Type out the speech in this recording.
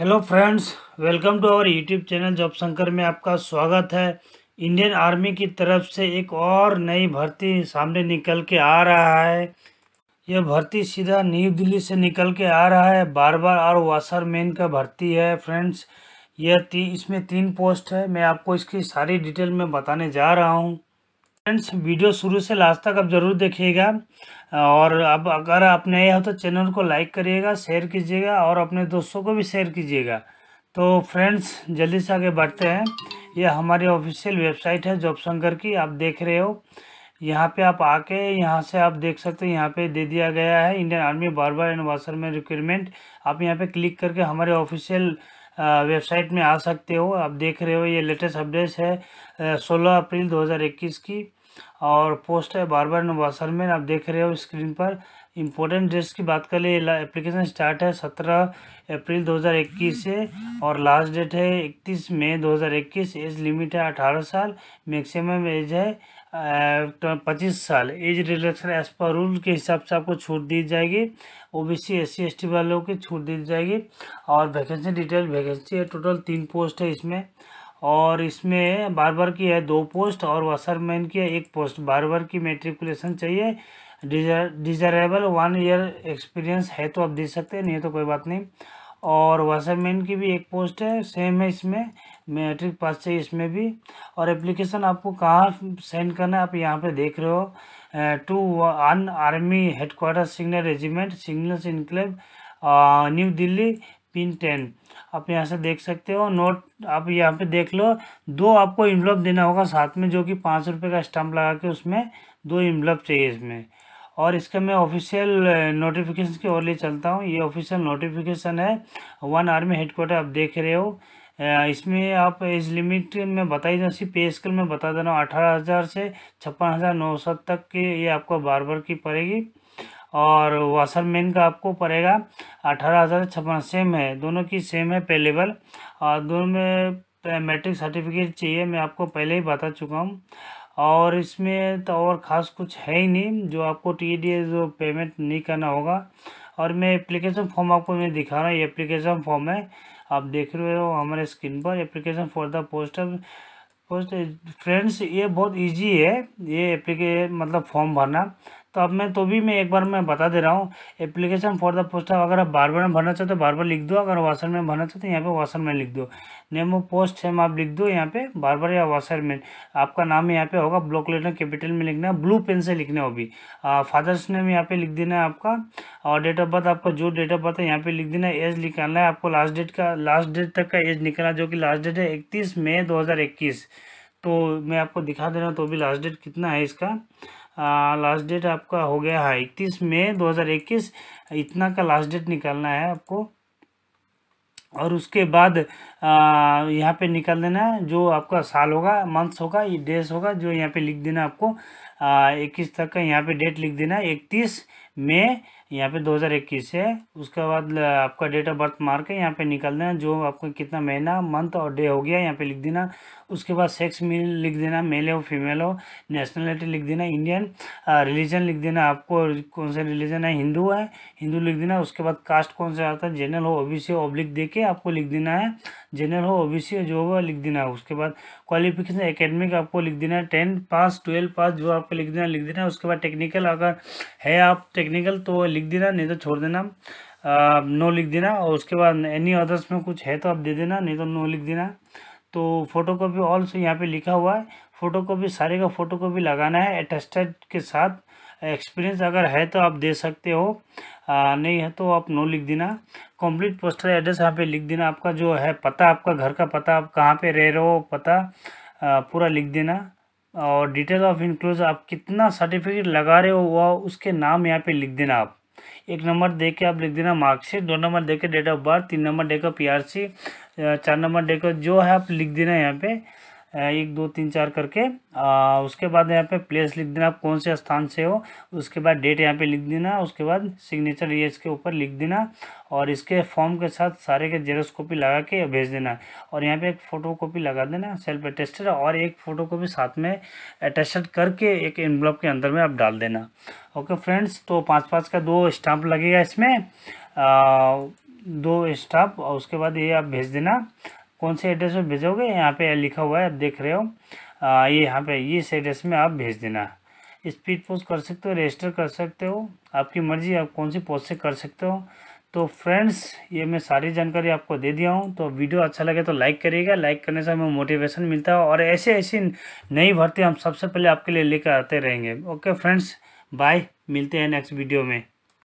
hello friends welcome to our YouTube channel job Shankar में आपका स्वागत है इंडियन आर्मी की तरफ से एक और नई भर्ती सामने निकल के आ रहा है यह भर्ती सीधा न्यू दिल्ली से निकल के आ रहा है बार बार और वाशरमैन का भर्ती है फ्रेंड्स यह ती इसमें तीन पोस्ट है मैं आपको इसकी सारी डिटेल में बताने जा रहा हूँ फ्रेंड्स वीडियो शुरू से लास्ट तक आप ज़रूर देखिएगा और अब अगर आप नए हो तो चैनल को लाइक करिएगा शेयर कीजिएगा और अपने दोस्तों को भी शेयर कीजिएगा तो फ्रेंड्स जल्दी से आगे बढ़ते हैं यह हमारी ऑफिशियल वेबसाइट है जॉब शंकर की आप देख रहे हो यहाँ पे आप आके यहाँ से आप देख सकते हो यहाँ पे दे दिया गया है इंडियन आर्मी बार बार एंड में रिक्वायरमेंट आप यहाँ पे क्लिक करके हमारे ऑफिशियल वेबसाइट में आ सकते हो आप देख रहे हो ये लेटेस्ट अपडेट्स है सोलह अप्रैल 2021 की और पोस्ट है बार बार नवासर में आप देख रहे हो स्क्रीन पर इम्पोर्टेंट डेट्स की बात कर ले एप्लीकेशन स्टार्ट है सत्रह अप्रैल 2021 से और लास्ट डेट है इकतीस मई 2021 एज लिमिट है अठारह साल मैक्सिमम एज है तो पच्चीस साल एज रिलेक्शन एज पर रूल के हिसाब से आपको छूट दी जाएगी ओबीसी एस सी वालों की छूट दी जाएगी और वैकेंसी डिटेल वैकेंसी है टोटल तीन पोस्ट है इसमें और इसमें बार बार की है दो पोस्ट और वाशरमैन की है एक पोस्ट बार बार की मेट्रिकुलेशन चाहिए डिजर डिजरेबल वन ईयर एक्सपीरियंस है तो आप दे सकते हैं नहीं तो कोई बात नहीं और वाशरमैन की भी एक पोस्ट है सेम है इसमें मैट्रिक पास चाहिए इसमें भी और एप्लीकेशन आपको कहाँ सेंड करना है आप यहाँ पे देख रहे हो to one army headquarters signal regiment signals enclave new Delhi pin ten आप यहाँ से देख सकते हो नोट आप यहाँ पे देख लो दो आपको इन्वलप देना होगा साथ में जो कि पाँच रुपये का स्टम्प लगा के उसमें दो इम्लॉप चाहिए इसमें और इसके मैं ऑफिशियल नोटिफिकेशन की ओर लिए चलता हूँ ये ऑफिशियल नोटिफिकेशन है वन आर्मी हेडक्वार्टर आप देख रहे हो इसमें आप एज लिमिट में बता ही देना पे स्केल में बता देना अठारह हज़ार से छप्पन हज़ार नौ सौ तक की ये आपको बार बार की पड़ेगी और वाशर का आपको पड़ेगा अठारह हज़ार छप्पन सेम है दोनों की सेम है पे लेवल और दोनों में मैट्रिक सर्टिफिकेट चाहिए मैं आपको पहले ही बता चुका हूँ और इसमें तो और ख़ास कुछ है ही नहीं जो आपको टी डी एस पेमेंट नहीं करना होगा और मैं एप्लीकेशन फॉर्म आपको मैं दिखा रहा हूँ ये एप्लीकेशन फॉर्म है आप देख रहे हो हमारे स्क्रीन पर application for the poster post friends ये बहुत इजी है ये एप्लीके मतलब फॉर्म भरना तो अब मैं तो भी मैं एक बार मैं बता दे रहा हूँ एप्लीकेशन फॉर द पोस्ट अगर आप बार बार में भरना चाहते हो बार बार लिख दो अगर वाशर में भरना चाहते हो यहाँ पे वाशर में लिख दो नेम ऑफ पोस्ट है आप लिख दो यहाँ पे बार बार या वाशर में आपका नाम यहाँ पे होगा ब्लॉक लेटर कैपिटल में लिखना है ब्लू पेन से लिखना है भी फादर्स नेम यहाँ पे लिख देना है आपका और डेट ऑफ बर्थ आपका जो डेट ऑफ बर्थ है यहाँ पे लिख देना है एज निकालना है आपको लास्ट डेट का लास्ट डेट तक का एज निकालना जो कि लास्ट डेट है इकतीस मई दो तो मैं आपको दिखा दे रहा हूँ तो भी लास्ट डेट कितना है इसका लास्ट डेट आपका हो गया है इकतीस मई इक्कीस इतना का लास्ट डेट निकालना है आपको और उसके बाद यहाँ पे निकाल देना है जो आपका साल होगा मंथ्स होगा ये डेज होगा जो यहाँ पे लिख देना आपको इक्कीस तक का यहाँ पे डेट लिख देना है इकतीस मई यहाँ पे 2021 है उसके बाद आपका डेट ऑफ बर्थ मार के यहाँ पे निकाल देना जो आपको कितना महीना मंथ और डे हो गया यहाँ पे लिख देना उसके बाद सेक्स मिल लिख देना मेल हो फीमेल हो नेशनलिटी लिख देना इंडियन रिलीजन लिख देना आपको कौन सा रिलीजन है हिंदू है हिंदू लिख देना उसके बाद कास्ट कौन सा आता है जनरल हो ओबीसी ओब्लिक दे के आपको लिख देना है जनरल हो ओबीसी जो होगा लिख देना है उसके बाद क्वालिफिकेशन एकेडमिक आपको लिख देना है टेंथ पास ट्वेल्व पास जो आपको लिख देना लिख देना उसके बाद टेक्निकल अगर है आप टेक्निकल तो लिख लिख देना नहीं तो छोड़ देना नो लिख देना और उसके बाद एनी अदर्स में कुछ है तो आप दे देना नहीं तो नो लिख देना तो फोटो कॉपी ऑल्सो यहाँ पे लिखा हुआ है फोटो कॉपी सारे का फोटो कॉपी लगाना है अटेस्टेड के साथ एक्सपीरियंस अगर है तो आप दे सकते हो आ, नहीं है तो आप नो लिख देना कंप्लीट पोस्टर एड्रेस यहाँ पे लिख देना आपका जो है पता आपका घर का पता आप कहाँ पे रह रहे हो पता आ, पूरा लिख देना और डिटेल ऑफ इंक्लूज आप कितना सर्टिफिकेट लगा रहे हो वह उसके नाम यहाँ पर लिख देना आप एक नंबर दे के आप लिख देना मार्कशीट दो नंबर दे के डेट ऑफ बर्थ तीन नंबर दे के पी चार नंबर देखो जो है आप लिख देना यहाँ पे एक दो तीन चार करके आ, उसके बाद यहाँ पे प्लेस लिख देना आप कौन से स्थान से हो उसके बाद डेट यहाँ पे लिख देना उसके बाद सिग्नेचर ये इसके ऊपर लिख देना और इसके फॉर्म के साथ सारे के जेरोस कॉपी लगा के भेज देना और यहाँ पे एक फ़ोटो कॉपी लगा देना सेल्फ अटेस्टेड और एक फ़ोटो कॉपी साथ में अटेस्टेड करके एक एनवलप के अंदर में आप डाल देना ओके फ्रेंड्स तो पाँच पाँच का दो स्टाम्प लगेगा इसमें आ, दो स्टाम्प और उसके बाद ये आप भेज देना कौन से एड्रेस में भेजोगे यहाँ पे लिखा हुआ है आप देख रहे हो ये यहाँ पे इस एड्रेस में आप भेज देना स्पीड पोस्ट कर सकते हो रजिस्टर कर सकते हो आपकी मर्जी आप कौन सी पोस्ट से कर सकते हो तो फ्रेंड्स ये मैं सारी जानकारी आपको दे दिया हूँ तो वीडियो अच्छा लगे तो लाइक करिएगा लाइक करने से हमें मोटिवेशन मिलता है और ऐसे ऐसी नई भर्ती हम सबसे पहले आपके लिए लेकर आते रहेंगे ओके फ्रेंड्स बाय मिलते हैं नेक्स्ट वीडियो में